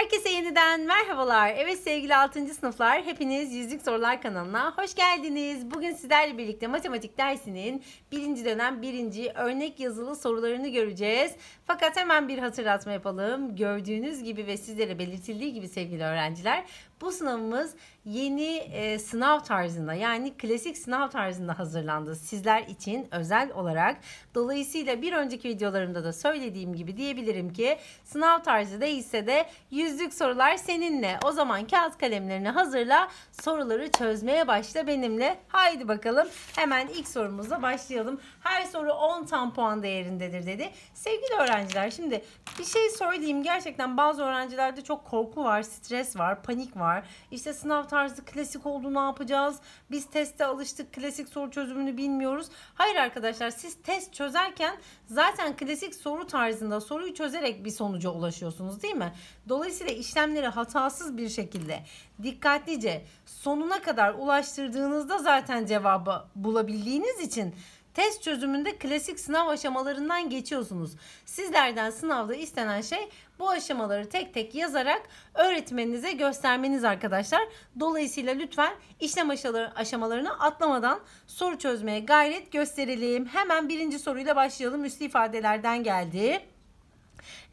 Herkese yeniden merhabalar. Evet sevgili 6. sınıflar, hepiniz Yüzlük Sorular kanalına hoş geldiniz. Bugün sizlerle birlikte matematik dersinin birinci dönem birinci örnek yazılı sorularını göreceğiz. Fakat hemen bir hatırlatma yapalım. Gördüğünüz gibi ve sizlere belirtildiği gibi sevgili öğrenciler, bu sınavımız yeni e, sınav tarzında yani klasik sınav tarzında hazırlandı sizler için özel olarak. Dolayısıyla bir önceki videolarımda da söylediğim gibi diyebilirim ki sınav tarzı değilse de yüzlük sorular seninle. O zaman kağıt kalemlerini hazırla soruları çözmeye başla benimle. Haydi bakalım hemen ilk sorumuzla başlayalım. Her soru 10 tam puan değerindedir dedi. Sevgili öğrenciler şimdi bir şey söyleyeyim gerçekten bazı öğrencilerde çok korku var, stres var, panik var var. İşte sınav tarzı klasik oldu ne yapacağız? Biz teste alıştık klasik soru çözümünü bilmiyoruz. Hayır arkadaşlar siz test çözerken zaten klasik soru tarzında soruyu çözerek bir sonuca ulaşıyorsunuz değil mi? Dolayısıyla işlemleri hatasız bir şekilde dikkatlice sonuna kadar ulaştırdığınızda zaten cevabı bulabildiğiniz için Test çözümünde klasik sınav aşamalarından geçiyorsunuz. Sizlerden sınavda istenen şey bu aşamaları tek tek yazarak öğretmeninize göstermeniz arkadaşlar. Dolayısıyla lütfen işlem aşamalarını atlamadan soru çözmeye gayret gösterelim. Hemen birinci soruyla başlayalım. Üstü ifadelerden geldi.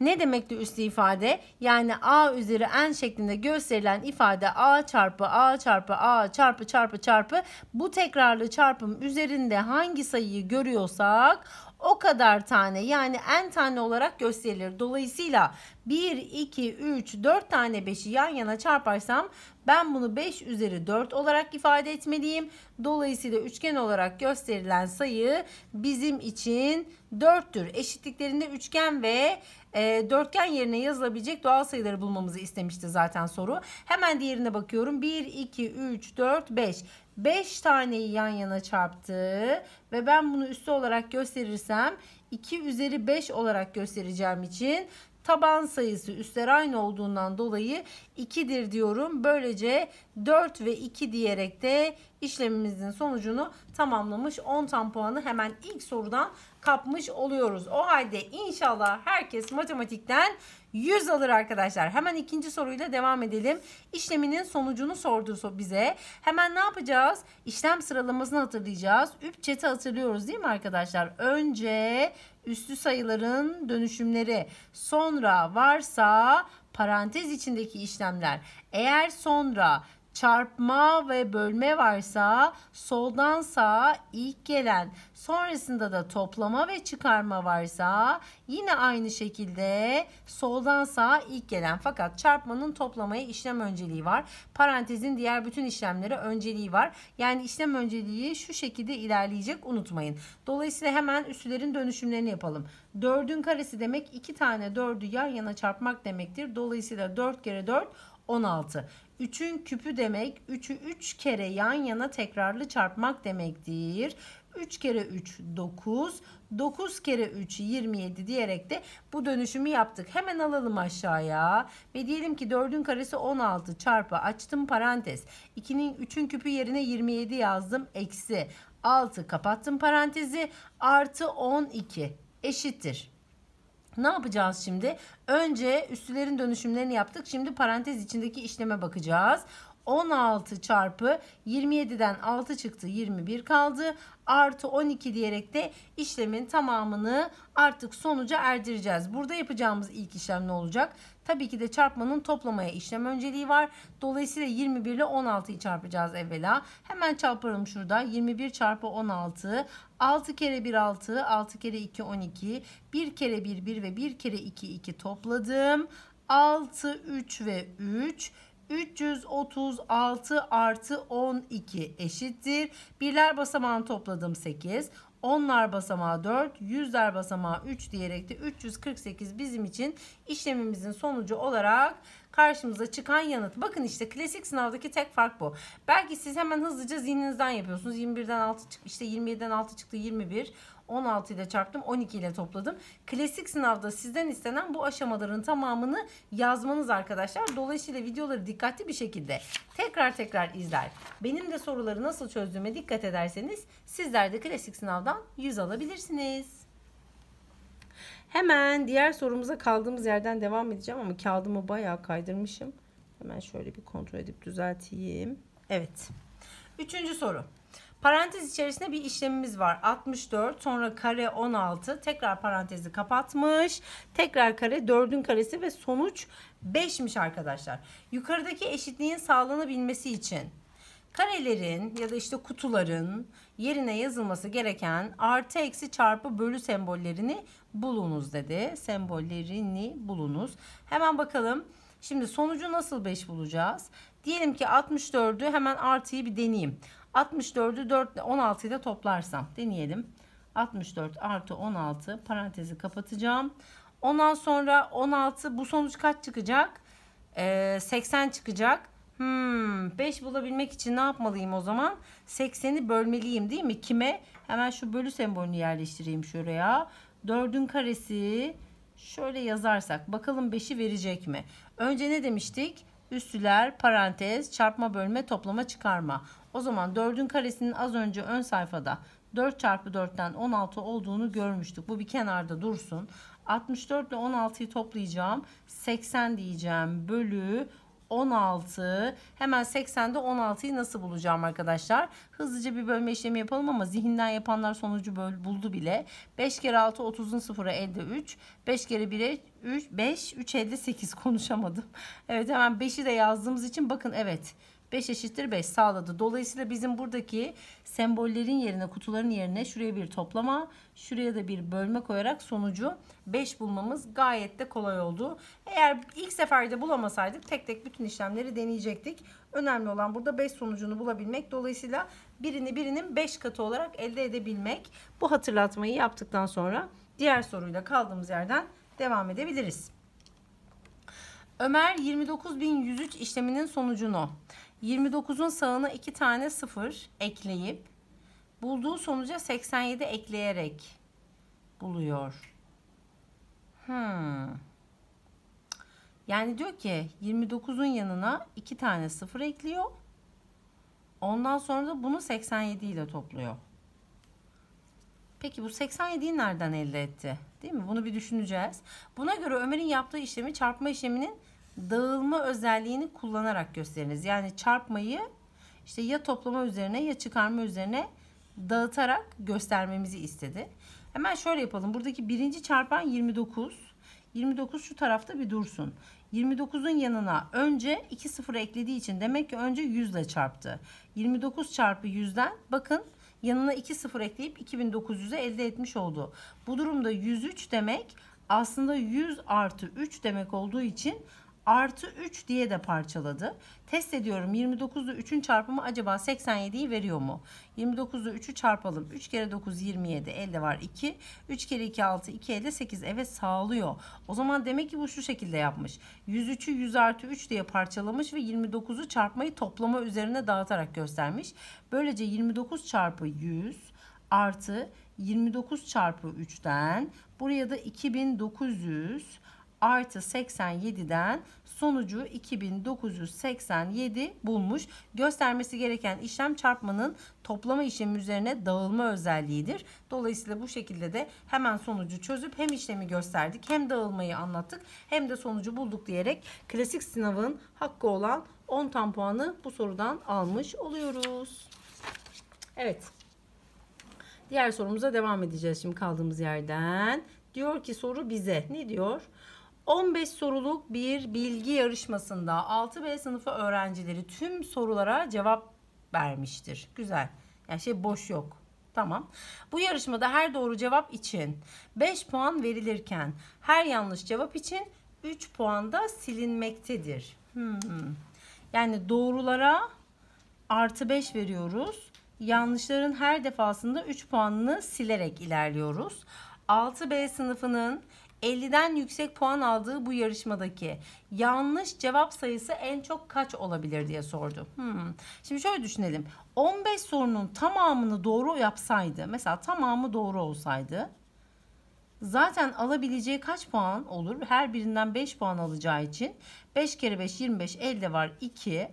Ne demekti üslü ifade? Yani a üzeri n şeklinde gösterilen ifade a çarpı a çarpı a çarpı çarpı çarpı bu tekrarlı çarpım üzerinde hangi sayıyı görüyorsak o kadar tane yani en tane olarak gösterilir. Dolayısıyla 1, 2, 3, 4 tane 5'i yan yana çarparsam ben bunu 5 üzeri 4 olarak ifade etmeliyim. Dolayısıyla üçgen olarak gösterilen sayı bizim için 4'tür. Eşitliklerinde üçgen ve e, dörtgen yerine yazılabilecek doğal sayıları bulmamızı istemişti zaten soru. Hemen diğerine bakıyorum. 1, 2, 3, 4, 5. 5 taneyi yan yana çarptı ve ben bunu üssü olarak gösterirsem 2 üzeri 5 olarak göstereceğim için taban sayısı üstler aynı olduğundan dolayı 2'dir diyorum. Böylece 4 ve 2 diyerek de işlemimizin sonucunu tamamlamış 10 tam puanı hemen ilk sorudan kapmış oluyoruz. O halde inşallah herkes matematikten 100 alır arkadaşlar. Hemen ikinci soruyla devam edelim. İşleminin sonucunu sordu bize. Hemen ne yapacağız? İşlem sıralamasını hatırlayacağız. Üp çete hatırlıyoruz değil mi arkadaşlar? Önce üstü sayıların dönüşümleri. Sonra varsa parantez içindeki işlemler. Eğer sonra çarpma ve bölme varsa soldan sağa ilk gelen. Sonrasında da toplama ve çıkarma varsa yine aynı şekilde soldan sağa ilk gelen. Fakat çarpmanın toplamaya işlem önceliği var. Parantezin diğer bütün işlemlere önceliği var. Yani işlem önceliği şu şekilde ilerleyecek unutmayın. Dolayısıyla hemen üslerin dönüşümlerini yapalım. 4'ün karesi demek 2 tane 4'ü yan yana çarpmak demektir. Dolayısıyla 4 kere 4 16. 3'ün küpü demek 3'ü 3 kere yan yana tekrarlı çarpmak demektir. 3 kere 3 9, 9 kere 3 27 diyerek de bu dönüşümü yaptık. Hemen alalım aşağıya ve diyelim ki 4'ün karesi 16 çarpı açtım parantez. 2'nin 3'ün küpü yerine 27 yazdım eksi 6 kapattım parantezi artı 12 eşittir. Ne yapacağız şimdi? Önce üstlerin dönüşümlerini yaptık. Şimdi parantez içindeki işleme bakacağız. 16 çarpı 27'den 6 çıktı 21 kaldı. Artı 12 diyerek de işlemin tamamını artık sonuca erdireceğiz. Burada yapacağımız ilk işlem ne olacak? Tabii ki de çarpmanın toplamaya işlem önceliği var. Dolayısıyla 21 ile 16'yı çarpacağız evvela. Hemen çarparım şurada. 21 çarpı 16 6 kere 1 6, 6 kere 2 12, 1 kere 1 1 ve 1 kere 2 2 topladım. 6, 3 ve 3. 336 artı 12 eşittir. Birler basamağını topladım 8 onlar basamağı 4, yüzler basamağı 3 diyerek de 348 bizim için işlemimizin sonucu olarak karşımıza çıkan yanıt. Bakın işte klasik sınavdaki tek fark bu. Belki siz hemen hızlıca zihninizden yapıyorsunuz. 21'den 6 çık işte 27'den 6 çıktı 21. 16 ile çarptım 12 ile topladım. Klasik sınavda sizden istenen bu aşamaların tamamını yazmanız arkadaşlar. Dolayısıyla videoları dikkatli bir şekilde tekrar tekrar izler. Benim de soruları nasıl çözdüğüme dikkat ederseniz sizler de klasik sınavdan 100 alabilirsiniz. Hemen diğer sorumuza kaldığımız yerden devam edeceğim ama kağıdımı bayağı kaydırmışım. Hemen şöyle bir kontrol edip düzelteyim. Evet. Üçüncü soru. Parantez içerisinde bir işlemimiz var. 64 sonra kare 16 tekrar parantezi kapatmış. Tekrar kare 4'ün karesi ve sonuç 5'miş arkadaşlar. Yukarıdaki eşitliğin sağlanabilmesi için karelerin ya da işte kutuların yerine yazılması gereken artı eksi çarpı bölü sembollerini bulunuz dedi. Sembollerini bulunuz. Hemen bakalım. Şimdi sonucu nasıl 5 bulacağız? Diyelim ki 64'ü hemen artıyı bir deneyeyim. 64'ü 4 ile 16 ile toplarsam deneyelim. 64 artı 16 parantezi kapatacağım. Ondan sonra 16 bu sonuç kaç çıkacak? Ee, 80 çıkacak. Hmm, 5 bulabilmek için ne yapmalıyım o zaman? 80'i bölmeliyim değil mi? Kime? Hemen şu bölü sembolünü yerleştireyim şuraya. 4'ün karesi şöyle yazarsak bakalım 5'i verecek mi? Önce ne demiştik? Üstüler, parantez, çarpma, bölme, toplama, çıkarma. O zaman 4'ün karesinin az önce ön sayfada 4 çarpı 4'ten 16 olduğunu görmüştük. Bu bir kenarda dursun. 64 ile 16'yı toplayacağım. 80 diyeceğim bölü 16. Hemen 80'de 16'yı nasıl bulacağım arkadaşlar? Hızlıca bir bölme işlemi yapalım ama zihinden yapanlar sonucu böl, buldu bile. 5 kere 6 30'un 0'ı elde 3. 5 kere 1'e 3, 5, 3 elde 8 konuşamadım. Evet hemen 5'i de yazdığımız için bakın Evet. 5 eşittir 5 sağladı. Dolayısıyla bizim buradaki sembollerin yerine kutuların yerine şuraya bir toplama şuraya da bir bölme koyarak sonucu 5 bulmamız gayet de kolay oldu. Eğer ilk seferde bulamasaydık tek tek bütün işlemleri deneyecektik. Önemli olan burada 5 sonucunu bulabilmek. Dolayısıyla birini birinin 5 katı olarak elde edebilmek. Bu hatırlatmayı yaptıktan sonra diğer soruyla kaldığımız yerden devam edebiliriz. Ömer 29.103 işleminin sonucunu 29'un sağına 2 tane 0 ekleyip bulduğu sonuca 87 ekleyerek buluyor. Hmm. Yani diyor ki 29'un yanına 2 tane 0 ekliyor. Ondan sonra da bunu 87 ile topluyor. Peki bu 87'yi nereden elde etti? Değil mi? Bunu bir düşüneceğiz. Buna göre Ömer'in yaptığı işlemi çarpma işleminin dağılma özelliğini kullanarak gösteriniz. Yani çarpmayı işte ya toplama üzerine ya çıkarma üzerine dağıtarak göstermemizi istedi. Hemen şöyle yapalım. Buradaki birinci çarpan 29. 29 şu tarafta bir dursun. 29'un yanına önce 2 sıfır eklediği için demek ki önce 100 ile çarptı. 29 çarpı 100'den bakın yanına 2 sıfır ekleyip 2900'e elde etmiş oldu. Bu durumda 103 demek aslında 100 artı 3 demek olduğu için artı 3 diye de parçaladı. Test ediyorum 29'da 3'ün çarpımı acaba 87'yi veriyor mu? 29'da 3'ü çarpalım. 3 kere 9 27 elde var 2. 3 kere 2 6 2 elde 8 Eve sağlıyor. O zaman demek ki bu şu şekilde yapmış. 103'ü 100 artı 3 diye parçalamış ve 29'u çarpmayı toplama üzerine dağıtarak göstermiş. Böylece 29 çarpı 100 artı 29 çarpı 3'ten buraya da 2900 artı 87'den sonucu 2987 bulmuş. Göstermesi gereken işlem çarpmanın toplama işlemi üzerine dağılma özelliğidir. Dolayısıyla bu şekilde de hemen sonucu çözüp hem işlemi gösterdik hem dağılmayı anlattık hem de sonucu bulduk diyerek klasik sınavın hakkı olan 10 tam puanı bu sorudan almış oluyoruz. Evet. Diğer sorumuza devam edeceğiz şimdi kaldığımız yerden. Diyor ki soru bize. Ne diyor? 15 soruluk bir bilgi yarışmasında 6B sınıfı öğrencileri tüm sorulara cevap vermiştir. Güzel. Yani şey boş yok. Tamam. Bu yarışmada her doğru cevap için 5 puan verilirken her yanlış cevap için 3 puan da silinmektedir. Hmm. Yani doğrulara artı 5 veriyoruz. Yanlışların her defasında 3 puanını silerek ilerliyoruz. 6B sınıfının 50'den yüksek puan aldığı bu yarışmadaki yanlış cevap sayısı en çok kaç olabilir diye sordu. Hmm. Şimdi şöyle düşünelim. 15 sorunun tamamını doğru yapsaydı, mesela tamamı doğru olsaydı zaten alabileceği kaç puan olur? Her birinden 5 puan alacağı için 5 kere 5 25 elde var 2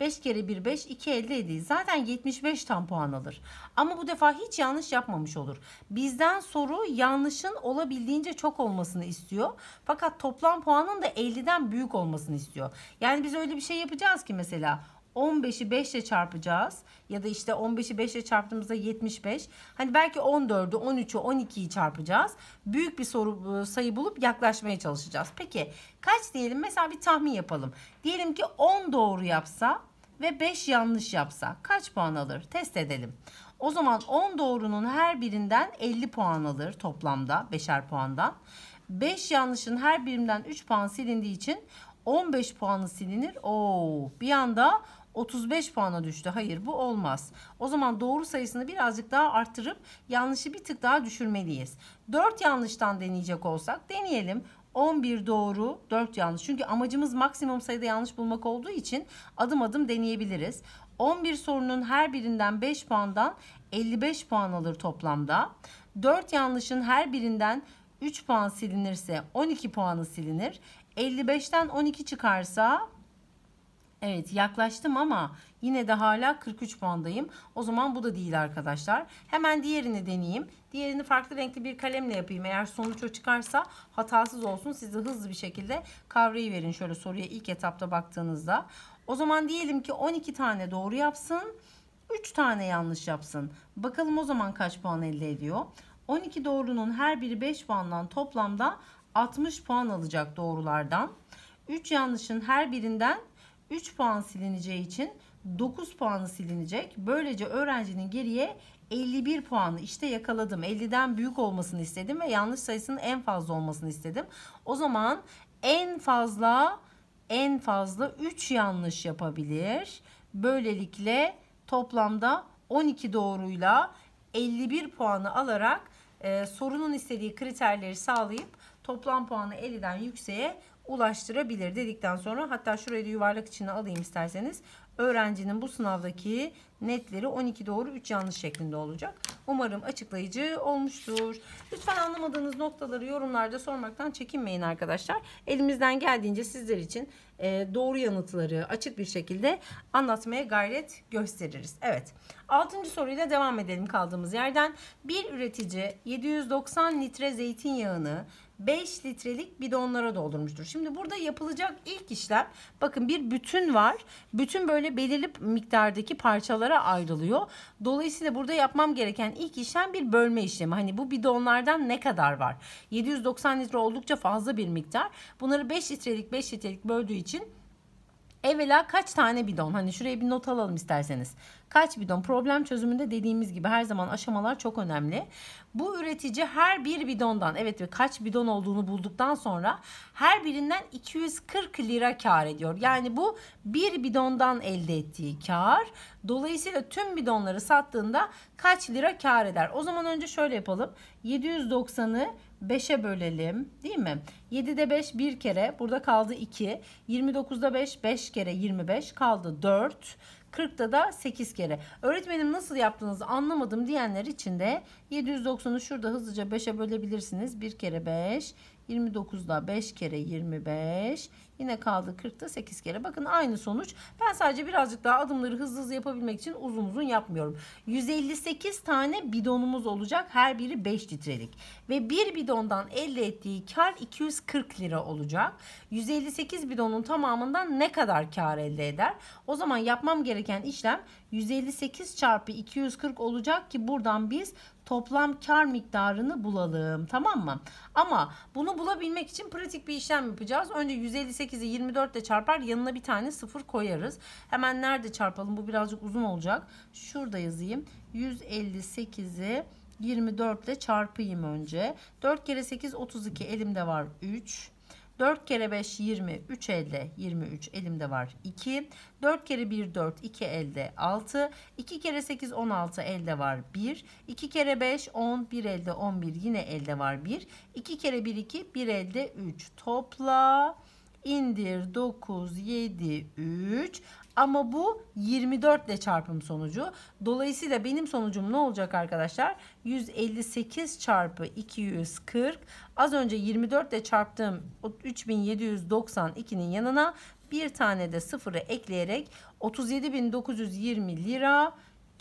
5 kere 1 5 2 elde edeyim. Zaten 75 tam puan alır. Ama bu defa hiç yanlış yapmamış olur. Bizden soru yanlışın olabildiğince çok olmasını istiyor. Fakat toplam puanın da 50'den büyük olmasını istiyor. Yani biz öyle bir şey yapacağız ki mesela 15'i 5 ile çarpacağız. Ya da işte 15'i 5 ile çarptığımızda 75. Hani belki 14'ü, 13'ü, 12'yi çarpacağız. Büyük bir soru e, sayı bulup yaklaşmaya çalışacağız. Peki kaç diyelim? Mesela bir tahmin yapalım. Diyelim ki 10 doğru yapsa ve 5 yanlış yapsa kaç puan alır? Test edelim. O zaman 10 doğrunun her birinden 50 puan alır toplamda 5'er puandan. 5 yanlışın her birinden 3 puan silindiği için 15 puanı silinir. Oo, bir anda 35 puana düştü. Hayır bu olmaz. O zaman doğru sayısını birazcık daha arttırıp yanlışı bir tık daha düşürmeliyiz. 4 yanlıştan deneyecek olsak deneyelim. 11 doğru, 4 yanlış. Çünkü amacımız maksimum sayıda yanlış bulmak olduğu için adım adım deneyebiliriz. 11 sorunun her birinden 5 puandan 55 puan alır toplamda. 4 yanlışın her birinden 3 puan silinirse 12 puanı silinir. 55'ten 12 çıkarsa Evet yaklaştım ama yine de hala 43 puandayım. O zaman bu da değil arkadaşlar. Hemen diğerini deneyeyim. Diğerini farklı renkli bir kalemle yapayım. Eğer sonuç o çıkarsa hatasız olsun. Siz de hızlı bir şekilde kavrayı verin şöyle soruya ilk etapta baktığınızda. O zaman diyelim ki 12 tane doğru yapsın. 3 tane yanlış yapsın. Bakalım o zaman kaç puan elde ediyor? 12 doğrunun her biri 5 puandan toplamda 60 puan alacak doğrulardan. 3 yanlışın her birinden 3 puan silineceği için 9 puanı silinecek. Böylece öğrencinin geriye 51 puanı işte yakaladım. 50'den büyük olmasını istedim ve yanlış sayısının en fazla olmasını istedim. O zaman en fazla en fazla 3 yanlış yapabilir. Böylelikle toplamda 12 doğruyla 51 puanı alarak e, sorunun istediği kriterleri sağlayıp toplam puanı 50'den yükseğe ulaştırabilir dedikten sonra hatta şurayı da yuvarlak içine alayım isterseniz. Öğrencinin bu sınavdaki netleri 12 doğru 3 yanlış şeklinde olacak. Umarım açıklayıcı olmuştur. Lütfen anlamadığınız noktaları yorumlarda sormaktan çekinmeyin arkadaşlar. Elimizden geldiğince sizler için e, doğru yanıtları açık bir şekilde anlatmaya gayret gösteririz. Evet 6. soruyla devam edelim kaldığımız yerden. Bir üretici 790 litre zeytinyağını 5 litrelik bidonlara doldurmuştur. Şimdi burada yapılacak ilk işlem bakın bir bütün var. Bütün böyle belirli miktardaki parçalara ayrılıyor. Dolayısıyla burada yapmam gereken ilk işlem bir bölme işlemi. Hani bu bidonlardan ne kadar var? 790 litre oldukça fazla bir miktar. Bunları 5 litrelik 5 litrelik böldüğü için evvela kaç tane bidon hani şuraya bir not alalım isterseniz. Kaç bidon problem çözümünde dediğimiz gibi her zaman aşamalar çok önemli. Bu üretici her bir bidondan evet ve kaç bidon olduğunu bulduktan sonra her birinden 240 lira kar ediyor. Yani bu bir bidondan elde ettiği kar. Dolayısıyla tüm bidonları sattığında kaç lira kar eder? O zaman önce şöyle yapalım. 790'ı 5'e bölelim değil mi? 7'de 5 bir kere burada kaldı 2. 29'da 5 5 kere 25 kaldı 4. 40'da da 8 kere. Öğretmenim nasıl yaptınız anlamadım diyenler için de 790'u şurada hızlıca 5'e bölebilirsiniz. 1 kere 5, 29'da 5 kere 25. Yine kaldı 40'ta 8 kere. Bakın aynı sonuç. Ben sadece birazcık daha adımları hızlı hızlı yapabilmek için uzun uzun yapmıyorum. 158 tane bidonumuz olacak. Her biri 5 litrelik. Ve bir bidondan elde ettiği kar 240 lira olacak. 158 bidonun tamamından ne kadar kar elde eder? O zaman yapmam gereken gereken işlem 158 çarpı 240 olacak ki buradan biz toplam kar miktarını bulalım tamam mı? Ama bunu bulabilmek için pratik bir işlem yapacağız. Önce 158'i 24 ile çarpar yanına bir tane sıfır koyarız. Hemen nerede çarpalım bu birazcık uzun olacak. Şurada yazayım 158'i 24 ile çarpayım önce. 4 kere 8 32 elimde var 3. 4 kere 5 20 3 elde 23 elimde var 2 4 kere 1 4 2 elde 6 2 kere 8 16 elde var 1 2 kere 5 10 1 elde 11 yine elde var 1 2 kere 1 2 1 elde 3 topla indir 9 7 3 ama bu 24 ile çarpım sonucu. Dolayısıyla benim sonucum ne olacak arkadaşlar? 158 çarpı 240. Az önce 24 ile çarptığım 3792'nin yanına bir tane de sıfırı ekleyerek 37.920 lira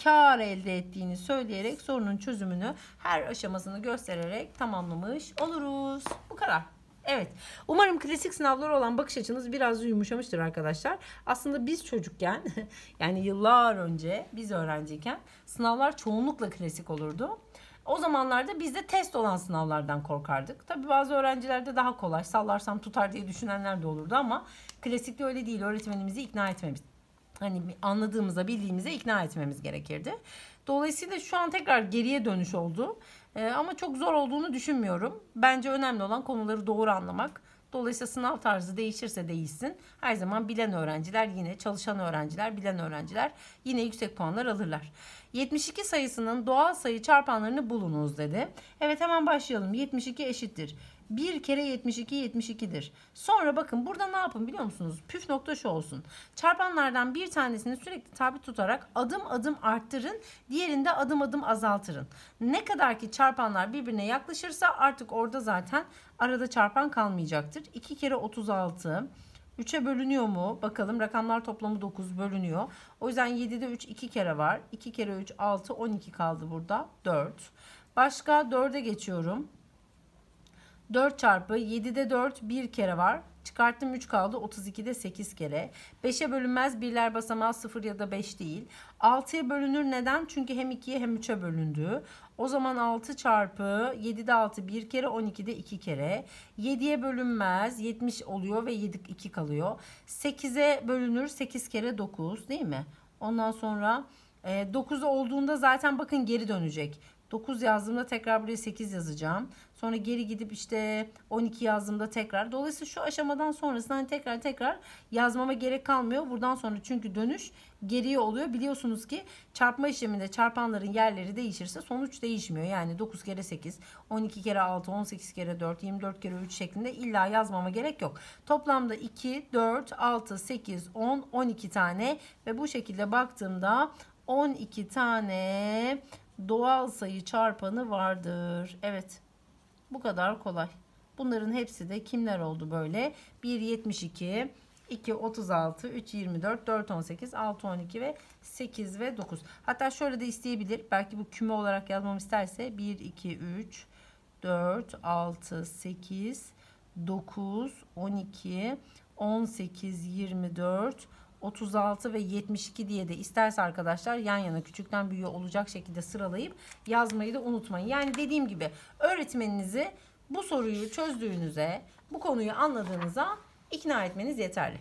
kar elde ettiğini söyleyerek sorunun çözümünü her aşamasını göstererek tamamlamış oluruz. Bu kadar. Evet. Umarım klasik sınavlar olan bakış açınız biraz yumuşamıştır arkadaşlar. Aslında biz çocukken yani yıllar önce biz öğrenciyken sınavlar çoğunlukla klasik olurdu. O zamanlarda biz de test olan sınavlardan korkardık. Tabii bazı öğrencilerde daha kolay sallarsam tutar diye düşünenler de olurdu ama klasikte öyle değil. Öğretmenimizi ikna etmemiz hani anladığımıza bildiğimize ikna etmemiz gerekirdi. Dolayısıyla şu an tekrar geriye dönüş oldu. Ee, ama çok zor olduğunu düşünmüyorum. Bence önemli olan konuları doğru anlamak. Dolayısıyla sınav tarzı değişirse değişsin. Her zaman bilen öğrenciler yine çalışan öğrenciler, bilen öğrenciler yine yüksek puanlar alırlar. 72 sayısının doğal sayı çarpanlarını bulunuz dedi. Evet hemen başlayalım. 72 eşittir. 1 kere 72 72'dir. Sonra bakın burada ne yapın biliyor musunuz? Püf nokta şu olsun. Çarpanlardan bir tanesini sürekli tabi tutarak adım adım arttırın. Diğerinde adım adım azaltırın. Ne kadar ki çarpanlar birbirine yaklaşırsa artık orada zaten arada çarpan kalmayacaktır. 2 kere 36 3'e bölünüyor mu? Bakalım rakamlar toplamı 9 bölünüyor. O yüzden 7'de 3 2 kere var. 2 kere 3 6 12 kaldı burada. 4. Başka 4'e geçiyorum. 4 çarpı 7'de 4 bir kere var. Çıkarttım 3 kaldı 32'de 8 kere. 5'e bölünmez birler basamağı 0 ya da 5 değil. 6'ya bölünür neden? Çünkü hem 2'ye hem 3'e bölündü. O zaman 6 çarpı 7'de 6 bir kere 12'de 2 kere. 7'ye bölünmez 70 oluyor ve 7 2 kalıyor. 8'e bölünür 8 kere 9 değil mi? Ondan sonra 9 e, olduğunda zaten bakın geri dönecek. 9 yazdığımda tekrar buraya 8 yazacağım. Sonra geri gidip işte 12 yazdığımda tekrar. Dolayısıyla şu aşamadan sonrasında hani tekrar tekrar yazmama gerek kalmıyor. Buradan sonra çünkü dönüş geriye oluyor. Biliyorsunuz ki çarpma işleminde çarpanların yerleri değişirse sonuç değişmiyor. Yani 9 kere 8, 12 kere 6, 18 kere 4, 24 kere 3 şeklinde illa yazmama gerek yok. Toplamda 2, 4, 6, 8, 10, 12 tane ve bu şekilde baktığımda 12 tane doğal sayı çarpanı vardır. Evet. Bu kadar kolay. Bunların hepsi de kimler oldu böyle? 1.72, 2.36, 3.24, 4.18, 6.12 ve 8 ve 9. Hatta şöyle de isteyebilir. Belki bu küme olarak yazmam isterse 1, 2, 3, 4, 6, 8, 9, 12, 18, 24, 36 ve 72 diye de isterse arkadaşlar yan yana küçükten büyüğe olacak şekilde sıralayıp yazmayı da unutmayın. Yani dediğim gibi öğretmeninizi bu soruyu çözdüğünüze, bu konuyu anladığınıza ikna etmeniz yeterli.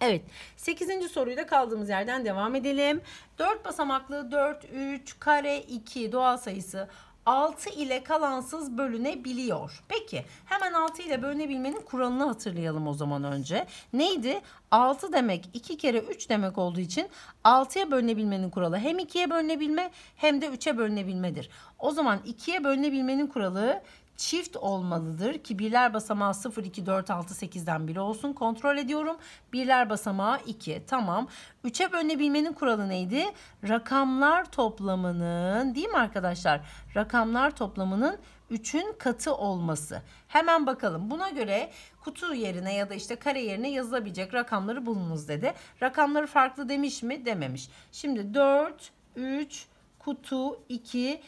Evet 8. da kaldığımız yerden devam edelim. 4 basamaklı 4, 3, kare 2 doğal sayısı 6 ile kalansız bölünebiliyor. Peki hemen 6 ile bölünebilmenin kuralını hatırlayalım o zaman önce. Neydi? 6 demek 2 kere 3 demek olduğu için 6'ya bölünebilmenin kuralı hem 2'ye bölünebilme hem de 3'e bölünebilmedir. O zaman 2'ye bölünebilmenin kuralı çift olmalıdır ki birler basamağı 0, 2, 4, 6, 8'den biri olsun. Kontrol ediyorum. Birler basamağı 2. Tamam. 3'e bölünebilmenin kuralı neydi? Rakamlar toplamının değil mi arkadaşlar? Rakamlar toplamının 3'ün katı olması. Hemen bakalım. Buna göre kutu yerine ya da işte kare yerine yazılabilecek rakamları bulunuz dedi. Rakamları farklı demiş mi? Dememiş. Şimdi 4, 3, kutu 2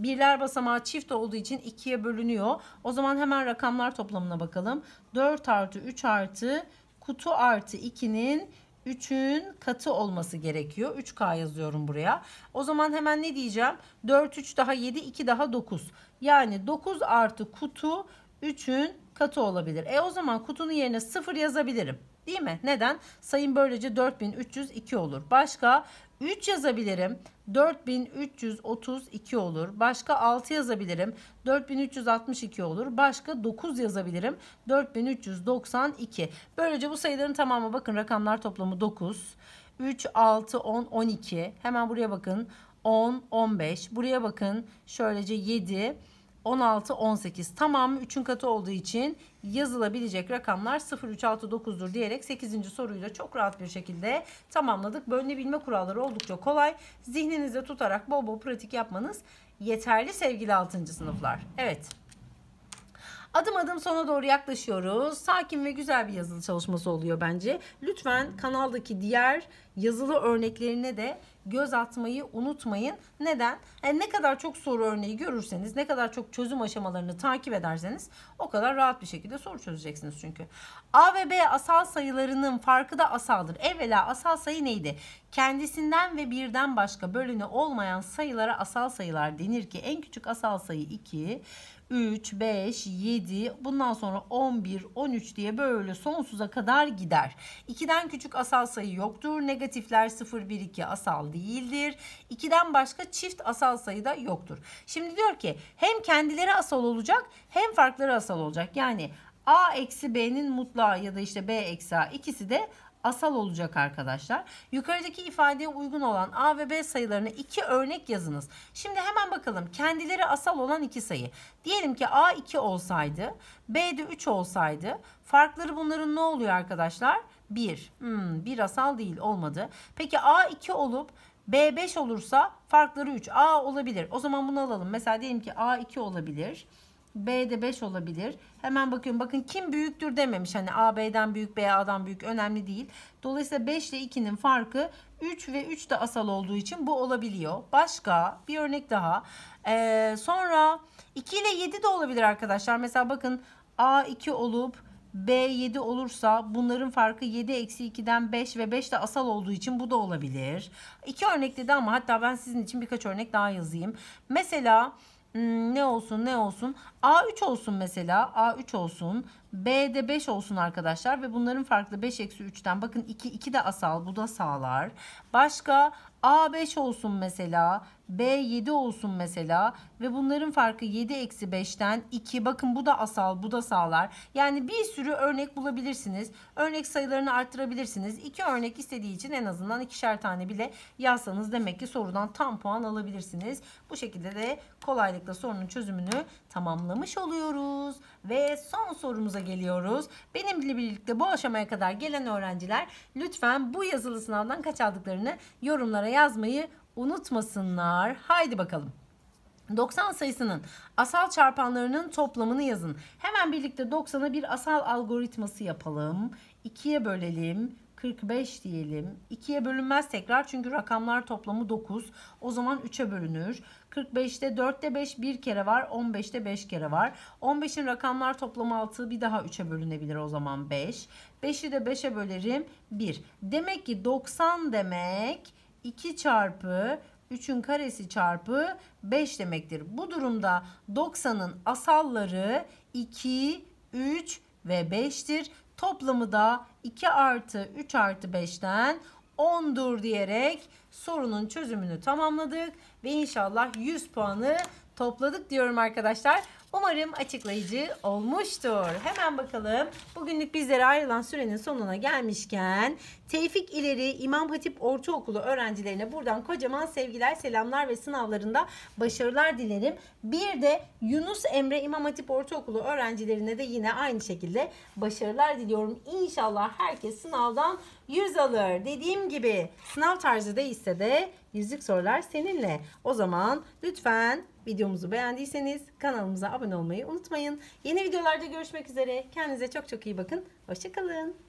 Birler basamağı çift olduğu için ikiye bölünüyor. O zaman hemen rakamlar toplamına bakalım. 4 artı 3 artı kutu artı 2'nin 3'ün katı olması gerekiyor. 3K yazıyorum buraya. O zaman hemen ne diyeceğim? 4, 3 daha 7, 2 daha 9. Yani 9 artı kutu 3'ün katı olabilir. E o zaman kutunun yerine 0 yazabilirim. Değil mi? Neden? Sayım böylece 4302 olur. Başka 3 yazabilirim. 4332 olur. Başka 6 yazabilirim. 4362 olur. Başka 9 yazabilirim. 4392. Böylece bu sayıların tamamı bakın rakamlar toplamı 9. 3, 6, 10, 12. Hemen buraya bakın. 10, 15. Buraya bakın. Şöylece 7, 7. 16, 18 tamam 3'ün katı olduğu için yazılabilecek rakamlar 0, 3, 6, 9'dur diyerek 8. soruyu da çok rahat bir şekilde tamamladık. Bölünebilme kuralları oldukça kolay. Zihninizde tutarak bol bol pratik yapmanız yeterli sevgili 6. sınıflar. Evet. Adım adım sona doğru yaklaşıyoruz. Sakin ve güzel bir yazılı çalışması oluyor bence. Lütfen kanaldaki diğer yazılı örneklerine de göz atmayı unutmayın. Neden? Yani e, ne kadar çok soru örneği görürseniz, ne kadar çok çözüm aşamalarını takip ederseniz o kadar rahat bir şekilde soru çözeceksiniz çünkü. A ve B asal sayılarının farkı da asaldır. Evvela asal sayı neydi? Kendisinden ve birden başka bölünü olmayan sayılara asal sayılar denir ki en küçük asal sayı 2, 3, 5, 7 bundan sonra 11, 13 diye böyle sonsuza kadar gider. 2'den küçük asal sayı yoktur. Negatifler 0, 1, 2 asal değildir. 2'den başka çift asal sayı da yoktur. Şimdi diyor ki hem kendileri asal olacak hem farkları asal olacak. Yani A eksi B'nin mutlağı ya da işte B eksi A ikisi de asal olacak arkadaşlar. Yukarıdaki ifadeye uygun olan A ve B sayılarını iki örnek yazınız. Şimdi hemen bakalım kendileri asal olan iki sayı. Diyelim ki A 2 olsaydı B de 3 olsaydı farkları bunların ne oluyor arkadaşlar? 1. Hmm, 1 asal değil olmadı. Peki A 2 olup B5 olursa farkları 3. A olabilir. O zaman bunu alalım. Mesela diyelim ki A2 olabilir. B de 5 olabilir. Hemen bakıyorum. Bakın kim büyüktür dememiş. Hani A B'den büyük, B A'dan büyük önemli değil. Dolayısıyla 5 ile 2'nin farkı 3 ve 3 de asal olduğu için bu olabiliyor. Başka bir örnek daha. Ee, sonra 2 ile 7 de olabilir arkadaşlar. Mesela bakın A 2 olup B 7 olursa bunların farkı 7 eksi 2'den 5 ve 5 de asal olduğu için bu da olabilir. İki örnek dedi ama hatta ben sizin için birkaç örnek daha yazayım. Mesela hmm, ne olsun ne olsun A3 olsun mesela. A3 olsun. B'de 5 olsun arkadaşlar. Ve bunların farklı 5 eksi 3'ten. Bakın 2, 2 de asal. Bu da sağlar. Başka A5 olsun mesela. B7 olsun mesela. Ve bunların farkı 7 eksi 5'ten 2. Bakın bu da asal. Bu da sağlar. Yani bir sürü örnek bulabilirsiniz. Örnek sayılarını arttırabilirsiniz. 2 örnek istediği için en azından ikişer tane bile yazsanız demek ki sorudan tam puan alabilirsiniz. Bu şekilde de kolaylıkla sorunun çözümünü tamamlamış oluyoruz. Ve son sorumuza geliyoruz. Benimle birlikte bu aşamaya kadar gelen öğrenciler lütfen bu yazılı sınavdan kaç aldıklarını yorumlara yazmayı unutmasınlar. Haydi bakalım. 90 sayısının asal çarpanlarının toplamını yazın. Hemen birlikte 90'a bir asal algoritması yapalım. 2'ye bölelim. 45 diyelim. 2'ye bölünmez tekrar çünkü rakamlar toplamı 9. O zaman 3'e bölünür. 45'te 4'te 5 bir kere var. 15'te 5 kere var. 15'in rakamlar toplamı 6 bir daha 3'e bölünebilir o zaman 5. 5'i de 5'e bölerim 1. Demek ki 90 demek 2 çarpı 3'ün karesi çarpı 5 demektir. Bu durumda 90'ın asalları 2, 3 ve 5'tir. Toplamı da 2 artı 3 artı 5'ten 10'dur diyerek sorunun çözümünü tamamladık. Ve inşallah 100 puanı topladık diyorum arkadaşlar. Umarım açıklayıcı olmuştur. Hemen bakalım. Bugünlük bizlere ayrılan sürenin sonuna gelmişken Tevfik İleri İmam Hatip Ortaokulu öğrencilerine buradan kocaman sevgiler, selamlar ve sınavlarında başarılar dilerim. Bir de Yunus Emre İmam Hatip Ortaokulu öğrencilerine de yine aynı şekilde başarılar diliyorum. İnşallah herkes sınavdan yüz alır. Dediğim gibi sınav tarzı değilse de yüzlük sorular seninle. O zaman lütfen Videomuzu beğendiyseniz kanalımıza abone olmayı unutmayın. Yeni videolarda görüşmek üzere. Kendinize çok çok iyi bakın. Hoşçakalın.